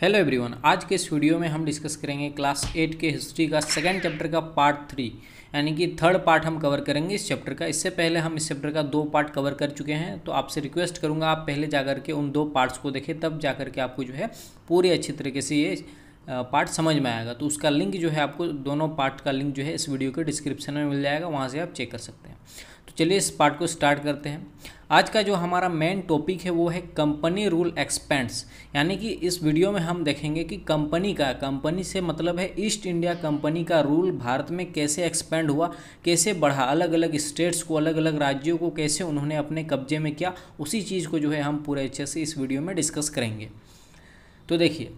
hello everyone आज के इस वीडियो में हम डिस्कस करेंगे क्लास एट के हिस्ट्री का सेकेंड चैप्टर का पार्ट थ्री यानी कि थर्ड पार्ट हम कवर करेंगे इस चैप्टर का इससे पहले हम इस चैप्टर का दो पार्ट कवर कर चुके हैं तो आपसे रिक्वेस्ट करूंगा आप पहले जा के उन दो पार्ट्स को देखें तब जा के आपको जो है पूरी अच्छी तरीके से ये पार्ट समझ में आएगा तो उसका लिंक जो है आपको दोनों पार्ट का लिंक जो है इस वीडियो के डिस्क्रिप्शन में मिल जाएगा वहाँ से आप चेक कर सकते हैं चलिए इस पार्ट को स्टार्ट करते हैं आज का जो हमारा मेन टॉपिक है वो है कंपनी रूल एक्सपेंड्स यानी कि इस वीडियो में हम देखेंगे कि कंपनी का कंपनी से मतलब है ईस्ट इंडिया कंपनी का रूल भारत में कैसे एक्सपेंड हुआ कैसे बढ़ा अलग अलग स्टेट्स को अलग अलग राज्यों को कैसे उन्होंने अपने कब्जे में किया उसी चीज़ को जो है हम पूरे अच्छे से इस वीडियो में डिस्कस करेंगे तो देखिए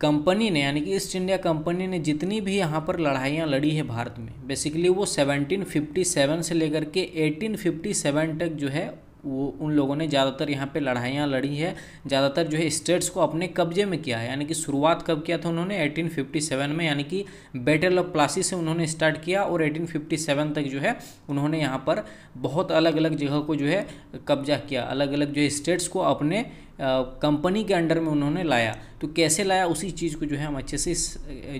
कंपनी ने यानी कि ईस्ट इंडिया कंपनी ने जितनी भी यहाँ पर लड़ाइयाँ लड़ी है भारत में बेसिकली वो 1757 से लेकर के 1857 तक जो है वो उन लोगों ने ज़्यादातर यहाँ पे लड़ाइयाँ लड़ी है ज़्यादातर जो है स्टेट्स को अपने कब्जे में किया है यानी कि शुरुआत कब किया था उन्होंने 1857 में यानी कि बैटल ऑफ प्लासी से उन्होंने स्टार्ट किया और 1857 तक जो है उन्होंने यहाँ पर बहुत अलग अलग जगह को जो है कब्जा किया अलग अलग जो है स्टेट्स को अपने कंपनी के अंडर में उन्होंने लाया तो कैसे लाया उसी चीज़ को जो है हम अच्छे से इस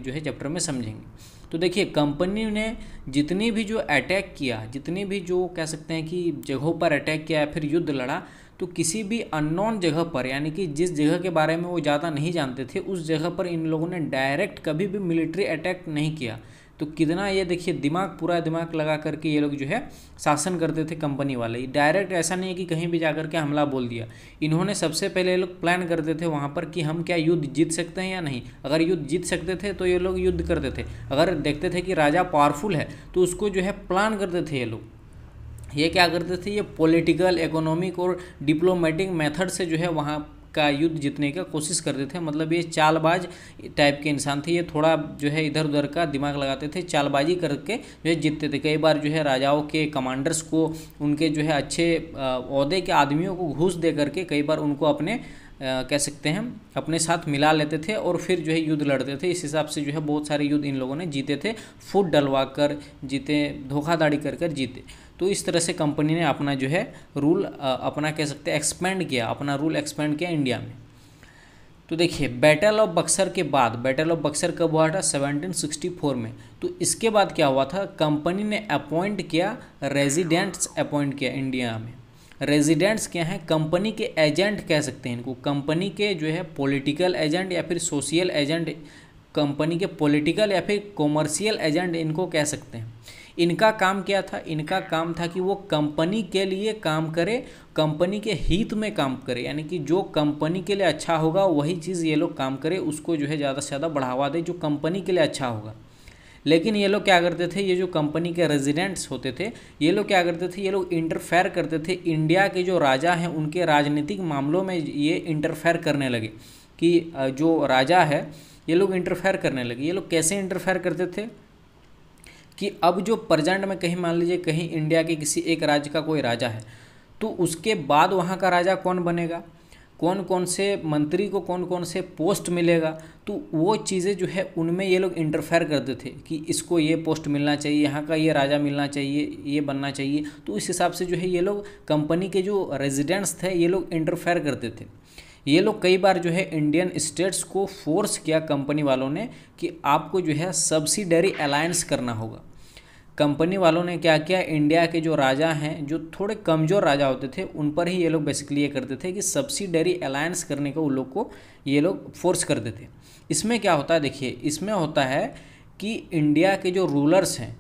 जो है चैप्टर में समझेंगे तो देखिए कंपनी ने जितनी भी जो अटैक किया जितनी भी जो कह सकते हैं कि जगहों पर अटैक किया या फिर युद्ध लड़ा तो किसी भी अननोन जगह पर यानी कि जिस जगह के बारे में वो ज़्यादा नहीं जानते थे उस जगह पर इन लोगों ने डायरेक्ट कभी भी मिलिट्री अटैक नहीं किया तो कितना ये देखिए दिमाग पूरा दिमाग लगा करके ये लोग जो है शासन करते थे कंपनी वाले डायरेक्ट ऐसा नहीं है कि कहीं भी जा कर के हमला बोल दिया इन्होंने सबसे पहले ये लोग प्लान करते थे वहाँ पर कि हम क्या युद्ध जीत सकते हैं या नहीं अगर युद्ध जीत सकते थे तो ये लोग युद्ध करते थे अगर देखते थे कि राजा पावरफुल है तो उसको जो है प्लान करते थे ये लोग ये क्या करते थे ये पॉलिटिकल इकोनॉमिक और डिप्लोमेटिक मेथड से जो है वहाँ का युद्ध जीतने का कोशिश करते थे मतलब ये चालबाज टाइप के इंसान थे ये थोड़ा जो है इधर उधर का दिमाग लगाते थे चालबाजी करके जो है जीतते थे कई बार जो है राजाओं के कमांडर्स को उनके जो है अच्छे अहदे के आदमियों को घूस दे करके कई बार उनको अपने कह सकते हैं अपने साथ मिला लेते थे और फिर जो है युद्ध लड़ते थे इस हिसाब से जो है बहुत सारे युद्ध इन लोगों ने जीते थे फूट डलवा कर जीते धोखाधाड़ी कर कर जीते तो इस तरह से कंपनी ने अपना जो है रूल अपना कह सकते हैं एक्सपेंड किया अपना रूल एक्सपेंड किया इंडिया में तो देखिए बैटल ऑफ बक्सर के बाद बैटल ऑफ बक्सर कब हुआ था 1764 में तो इसके बाद क्या हुआ था कंपनी ने अपॉइंट किया रेजिडेंट्स अपॉइंट किया इंडिया में रेजिडेंट्स क्या हैं कंपनी के एजेंट कह सकते हैं इनको कंपनी के जो है पॉलिटिकल एजेंट या फिर सोशल एजेंट कंपनी के पॉलिटिकल या फिर कॉमर्शियल एजेंट इनको कह सकते हैं इनका काम क्या था इनका काम था कि वो कंपनी के लिए काम करे कंपनी के हित में काम करे यानी कि जो कंपनी के लिए अच्छा होगा वही चीज़ ये लोग काम करे उसको जो है ज़्यादा से ज़्यादा बढ़ावा दे जो कंपनी के लिए अच्छा होगा लेकिन ये लोग क्या करते थे ये जो कंपनी के रेजिडेंट्स होते थे ये लोग क्या करते थे ये लोग इंटरफेयर करते थे इंडिया के जो राजा हैं उनके राजनीतिक मामलों में ये इंटरफेयर करने लगे कि जो राजा है ये लोग इंटरफेयर करने लगे ये लोग कैसे इंटरफेयर करते थे कि अब जो प्रजेंट में कहीं मान लीजिए कहीं इंडिया के किसी एक राज्य का कोई राजा है तो उसके बाद वहाँ का राजा कौन बनेगा कौन कौन से मंत्री को कौन कौन से पोस्ट मिलेगा तो वो चीज़ें जो है उनमें ये लोग इंटरफेयर करते थे कि इसको ये पोस्ट मिलना चाहिए यहाँ का ये राजा मिलना चाहिए ये बनना चाहिए तो इस हिसाब से जो है ये लोग कंपनी के जो रेजिडेंट्स थे ये लोग इंटरफेयर करते थे ये लोग कई बार जो है इंडियन स्टेट्स को फोर्स किया कंपनी वालों ने कि आपको जो है सब्सिडरी अलायंस करना होगा कंपनी वालों ने क्या किया इंडिया के जो राजा हैं जो थोड़े कमज़ोर राजा होते थे उन पर ही ये लोग बेसिकली ये करते थे कि सब्सिडरी अलायंस करने को उन लोग को ये लोग फोर्स करते थे इसमें क्या होता है देखिए इसमें होता है कि इंडिया के जो रूलर्स हैं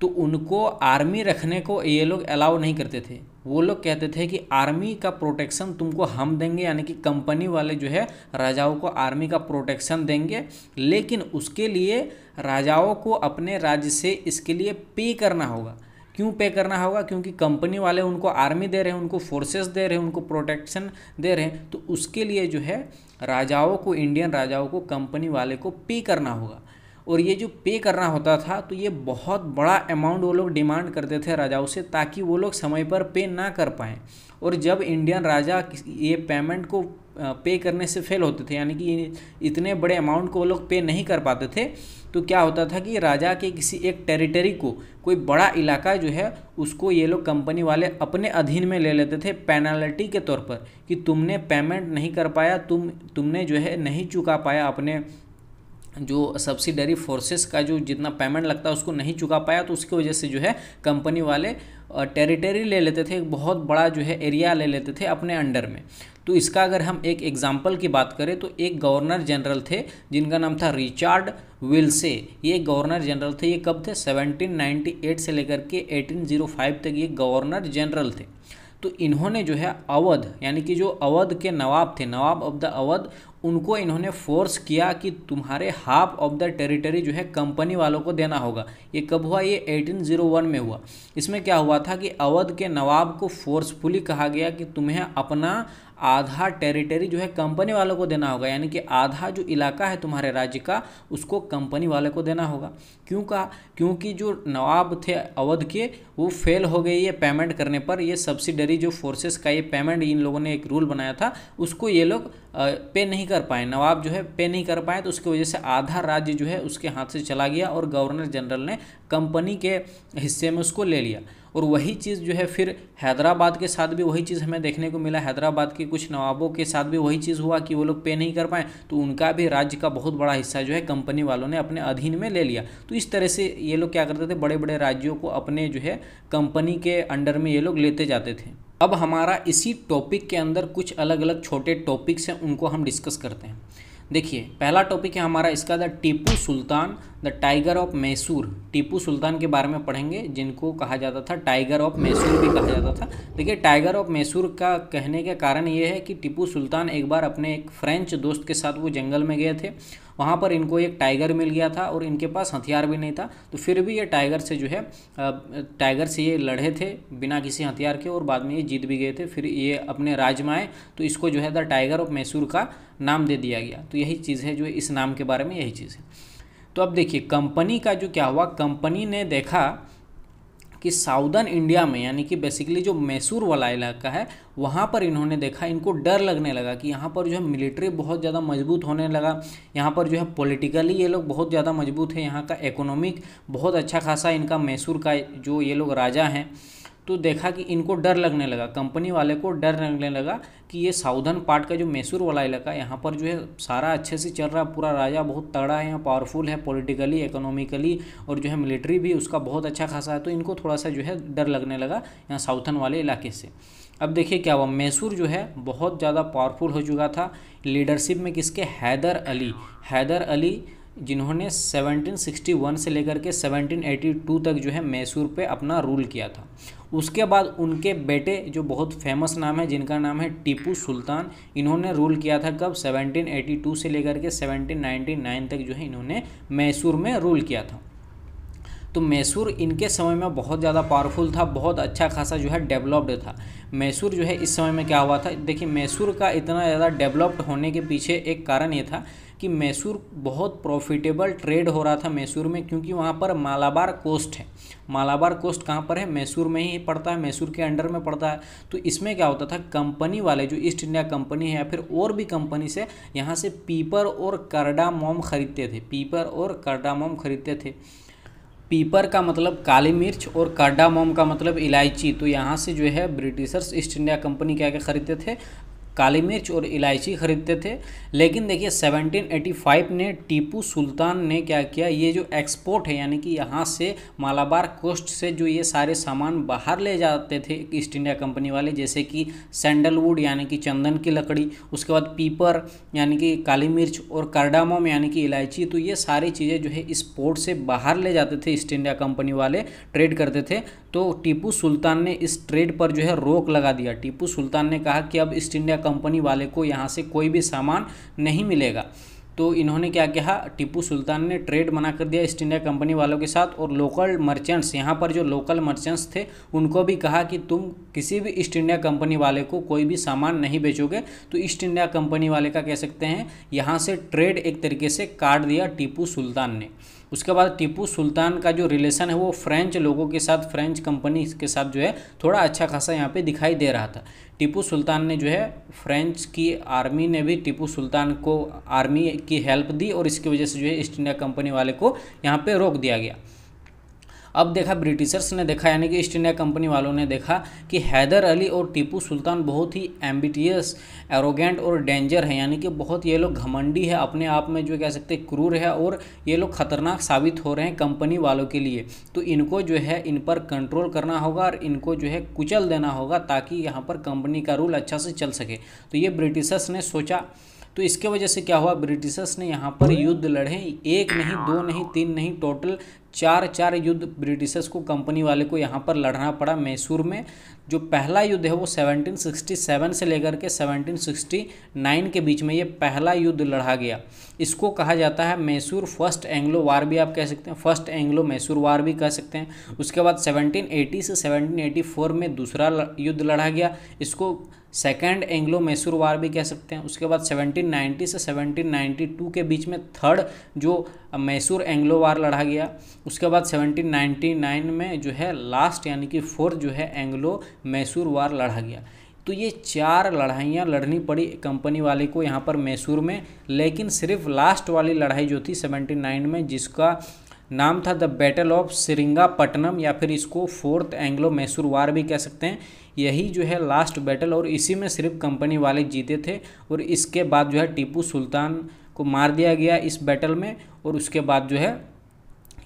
तो उनको आर्मी रखने को ये लोग अलाउ नहीं करते थे वो लोग कहते थे कि आर्मी का प्रोटेक्शन तुमको हम देंगे यानी कि कंपनी वाले जो है राजाओं को आर्मी का प्रोटेक्शन देंगे लेकिन उसके लिए राजाओं को अपने राज्य से इसके लिए पे करना होगा क्यों पे करना होगा क्योंकि कंपनी वाले उनको आर्मी दे रहे हैं उनको फोर्सेस दे रहे हैं उनको प्रोटेक्शन दे रहे हैं तो उसके लिए जो है राजाओं को इंडियन राजाओं को कंपनी वाले को पे करना होगा और ये जो पे करना होता था तो ये बहुत बड़ा अमाउंट वो लोग डिमांड करते थे राजाओं से ताकि वो लोग समय पर पे ना कर पाएँ और जब इंडियन राजा ये पेमेंट को पे करने से फेल होते थे यानी कि इतने बड़े अमाउंट को वो लोग पे नहीं कर पाते थे तो क्या होता था कि राजा के किसी एक टेरिटरी को कोई बड़ा इलाका जो है उसको ये लोग कंपनी वाले अपने अधीन में ले लेते थे पेनल्टी के तौर पर कि तुमने पेमेंट नहीं कर पाया तुम तुमने जो है नहीं चुका पाया अपने जो सब्सिडरी फोर्सेस का जो जितना पेमेंट लगता है उसको नहीं चुका पाया तो उसकी वजह से जो है कंपनी वाले टेरिटरी ले लेते थे एक बहुत बड़ा जो है एरिया ले लेते थे अपने अंडर में तो इसका अगर हम एक एग्जाम्पल की बात करें तो एक गवर्नर जनरल थे जिनका नाम था रिचार्ड विल्से ये गवर्नर जनरल थे ये कब थे 1798 से लेकर के 1805 तक ये गवर्नर जनरल थे तो इन्होंने जो है अवध यानी कि जो अवध के नवाब थे नवाब ऑफ द अवध उनको इन्होंने फोर्स किया कि तुम्हारे हाफ ऑफ द टेरिटरी जो है कंपनी वालों को देना होगा ये कब हुआ ये 1801 में हुआ इसमें क्या हुआ था कि अवध के नवाब को फोर्सफुली कहा गया कि तुम्हें अपना आधा टेरिटरी जो है कंपनी वालों को देना होगा यानी कि आधा जो इलाका है तुम्हारे राज्य का उसको कंपनी वाले को देना होगा क्यों कहा क्योंकि जो नवाब थे अवध के वो फेल हो गए ये पेमेंट करने पर ये सब्सिडरी जो फोर्सेस का ये पेमेंट इन लोगों ने एक रूल बनाया था उसको ये लोग पे नहीं कर पाए नवाब जो है पे नहीं कर पाए तो उसकी वजह से आधा राज्य जो है उसके हाथ से चला गया और गवर्नर जनरल ने कंपनी के हिस्से में उसको ले लिया और वही चीज़ जो है फिर हैदराबाद के साथ भी वही चीज़ हमें देखने को मिला हैदराबाद के कुछ नवाबों के साथ भी वही चीज़ हुआ कि वो लोग पे नहीं कर पाए तो उनका भी राज्य का बहुत बड़ा हिस्सा जो है कंपनी वालों ने अपने अधीन में ले लिया तो इस तरह से ये लोग क्या करते थे बड़े बड़े राज्यों को अपने जो है कंपनी के अंडर में ये लोग लेते जाते थे अब हमारा इसी टॉपिक के अंदर कुछ अलग अलग छोटे टॉपिक्स हैं उनको हम डिस्कस करते हैं देखिए पहला टॉपिक है हमारा इसका the Tipu Sultan the tiger of Mysore Tipu Sultan के बारे में पढ़ेंगे जिनको कहा जाता था टाइगर ऑफ मैसूर भी कहा जाता था देखिए टाइगर ऑफ मैसूर का कहने का कारण ये है कि टीपू सुल्तान एक बार अपने एक फ्रेंच दोस्त के साथ वो जंगल में गए थे वहाँ पर इनको एक टाइगर मिल गया था और इनके पास हथियार भी नहीं था तो फिर भी ये टाइगर से जो है टाइगर से ये लड़े थे बिना किसी हथियार के और बाद में ये जीत भी गए थे फिर ये अपने राज में आए तो इसको जो है द टाइगर ऑफ मैसूर का नाम दे दिया गया तो यही चीज़ है जो इस नाम के बारे में यही चीज़ है तो अब देखिए कंपनी का जो क्या हुआ कंपनी ने देखा कि साउदर्न इंडिया में यानी कि बेसिकली जो मैसूर वाला इलाका है वहाँ पर इन्होंने देखा इनको डर लगने लगा कि यहाँ पर जो है मिलिट्री बहुत ज़्यादा मजबूत होने लगा यहाँ पर जो है पॉलिटिकली ये लोग बहुत ज़्यादा मजबूत है यहाँ का इकोनॉमिक बहुत अच्छा खासा इनका मैसूर का जो ये लोग राजा हैं तो देखा कि इनको डर लगने लगा कंपनी वाले को डर लगने लगा कि ये साउदर्न पार्ट का जो मैसूर वाला इलाका है यहाँ पर जो है सारा अच्छे से चल रहा पूरा राजा बहुत तगड़ा है यहाँ पावरफुल है पॉलिटिकली इकोनॉमिकली और जो है मिलिट्री भी उसका बहुत अच्छा खासा है तो इनको थोड़ा सा जो है डर लगने लगा यहाँ साउथन वाले इलाके से अब देखिए क्या हुआ मैसूर जो है बहुत ज़्यादा पावरफुल हो चुका था लीडरशिप में किसके हैदर अली हैदर अली जिन्होंने 1761 से लेकर के 1782 तक जो है मैसूर पे अपना रूल किया था उसके बाद उनके बेटे जो बहुत फेमस नाम है जिनका नाम है टीपू सुल्तान इन्होंने रूल किया था कब 1782 से लेकर के 1799 तक जो है इन्होंने मैसूर में रूल किया था तो मैसूर इनके समय में बहुत ज़्यादा पावरफुल था बहुत अच्छा खासा जो है डेवलप्ड था मैसूर जो है इस समय में क्या हुआ था देखिए मैसूर का इतना ज़्यादा डेवलप्ड होने के पीछे एक कारण ये था कि मैसूर बहुत प्रॉफिटेबल ट्रेड हो रहा था मैसूर में क्योंकि वहाँ पर मालाबार कोस्ट है मालाबार कोस्ट कहाँ पर है मैसूर में ही पड़ता है मैसूर के अंडर में पड़ता है तो इसमें क्या होता था कंपनी वाले जो ईस्ट इंडिया कंपनी है या फिर और भी कंपनी से यहाँ से पीपर और मोम खरीदते थे पीपर और मोम खरीदते थे पीपर का मतलब काली मिर्च और कर्डामोम का मतलब इलायची तो यहाँ से जो है ब्रिटिशर्स ईस्ट इंडिया कंपनी क्या क्या खरीदते थे काली मिर्च और इलायची ख़रीदते थे लेकिन देखिए 1785 ने टीपू सुल्तान ने क्या किया ये जो एक्सपोर्ट है यानी कि यहाँ से मालाबार कोस्ट से जो ये सारे सामान बाहर ले जाते थे ईस्ट इंडिया कंपनी वाले जैसे कि सैंडलवुड यानी कि चंदन की लकड़ी उसके बाद पीपर यानी कि काली मिर्च और कार्डामम यानी कि इलायची तो ये सारी चीज़ें जो है इस पोर्ट से बाहर ले जाते थे ईस्ट इंडिया कंपनी वाले ट्रेड करते थे तो टीपू सुल्तान ने इस ट्रेड पर जो है रोक लगा दिया टीपू सुल्तान ने कहा कि अब ईस्ट इंडिया कंपनी वाले को यहाँ से कोई भी सामान नहीं मिलेगा तो इन्होंने क्या कहा टीपू सुल्तान ने ट्रेड मना कर दिया ईस्ट इंडिया कंपनी वालों के साथ और लोकल मर्चेंट्स यहाँ पर जो लोकल मर्चेंट्स थे उनको भी कहा कि तुम किसी भी ईस्ट इंडिया कंपनी वाले को कोई भी सामान नहीं बेचोगे तो ईस्ट इंडिया कंपनी वाले का कह सकते हैं यहाँ से ट्रेड एक तरीके से काट दिया टीपू सुल्तान ने उसके बाद टीपू सुल्तान का जो रिलेशन है वो फ्रेंच लोगों के साथ फ्रेंच कंपनी के साथ जो है थोड़ा अच्छा खासा यहाँ पे दिखाई दे रहा था टीपू सुल्तान ने जो है फ्रेंच की आर्मी ने भी टीपू सुल्तान को आर्मी की हेल्प दी और इसकी वजह से जो है ईस्ट इंडिया कंपनी वाले को यहाँ पर रोक दिया गया अब देखा ब्रिटिशर्स ने देखा यानी कि ईस्ट इंडिया कंपनी वालों ने देखा कि हैदर अली और टीपू सुल्तान बहुत ही एम्बिटियस एरोगेंट और डेंजर है यानी कि बहुत ये लोग घमंडी है अपने आप में जो कह सकते हैं क्रूर है और ये लोग खतरनाक साबित हो रहे हैं कंपनी वालों के लिए तो इनको जो है इन पर कंट्रोल करना होगा और इनको जो है कुचल देना होगा ताकि यहाँ पर कंपनी का रूल अच्छा से चल सके तो ये ब्रिटिशर्स ने सोचा तो इसके वजह से क्या हुआ ब्रिटिशर्स ने यहाँ पर युद्ध लड़े एक नहीं दो नहीं तीन नहीं टोटल चार चार युद्ध ब्रिटिशर्स को कंपनी वाले को यहाँ पर लड़ना पड़ा मैसूर में जो पहला युद्ध है वो 1767 से लेकर के 1769 के बीच में ये पहला युद्ध लड़ा गया इसको कहा जाता है मैसूर फर्स्ट एंग्लो वार भी आप कह सकते हैं फर्स्ट एंग्लो मैसूर वार भी कह सकते हैं उसके बाद 1780 से 1784 में दूसरा युद्ध लड़ा गया इसको सेकेंड एंग्लो मैसूर वार भी कह सकते हैं उसके बाद 1790 से 1792 के बीच में थर्ड जो मैसूर एंग्लो वार लड़ा गया उसके बाद 1799 में जो है लास्ट यानी कि फोर्थ जो है एंग्लो मैसूर वार लड़ा गया तो ये चार लड़ाइयाँ लड़नी पड़ी कंपनी वाले को यहाँ पर मैसूर में लेकिन सिर्फ लास्ट वाली लड़ाई जो थी सेवेंटी में जिसका नाम था द बैटल ऑफ सिरिंगापट्टनम या फिर इसको फोर्थ एंग्लो मैसूर वार भी कह सकते हैं यही जो है लास्ट बैटल और इसी में सिर्फ कंपनी वाले जीते थे और इसके बाद जो है टीपू सुल्तान को मार दिया गया इस बैटल में और उसके बाद जो है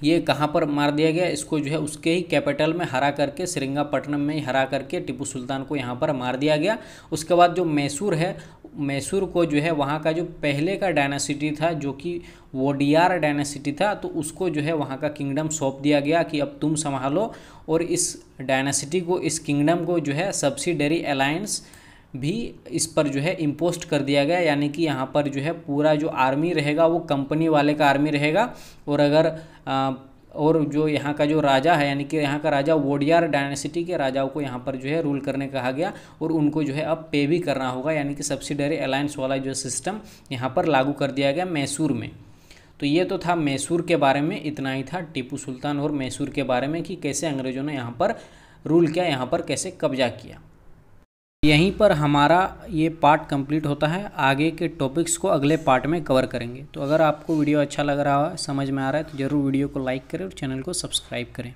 ये कहाँ पर मार दिया गया इसको जो है उसके ही कैपिटल में हरा करके श्रृंगापट्टनम में ही हरा करके टिपू सुल्तान को यहाँ पर मार दिया गया उसके बाद जो मैसूर है मैसूर को जो है वहाँ का जो पहले का डायनासिटी था जो कि वोडियार डायनासिटी था तो उसको जो है वहाँ का किंगडम सौंप दिया गया कि अब तुम संभालो और इस डायनासिटी को इस किंगडम को जो है सब्सिडरी अलायंस भी इस पर जो है इम्पोस्ट कर दिया गया यानी कि यहाँ पर जो है पूरा जो आर्मी रहेगा वो कंपनी वाले का आर्मी रहेगा और अगर आ, और जो यहाँ का जो राजा है यानी कि यहाँ का राजा वोडियार डायनेसिटी के राजाओं को यहाँ पर जो है रूल करने कहा गया और उनको जो है अब पे भी करना होगा यानी कि सब्सिडरी अलायंस वाला जो सिस्टम यहाँ पर लागू कर दिया गया मैसूर में तो ये तो था मैसूर के बारे में इतना ही था टीपू सुल्तान और मैसूर के बारे में कि कैसे अंग्रेज़ों ने यहाँ पर रूल किया यहाँ पर कैसे कब्जा किया यहीं पर हमारा ये पार्ट कंप्लीट होता है आगे के टॉपिक्स को अगले पार्ट में कवर करेंगे तो अगर आपको वीडियो अच्छा लग रहा है समझ में आ रहा है तो ज़रूर वीडियो को लाइक करें और चैनल को सब्सक्राइब करें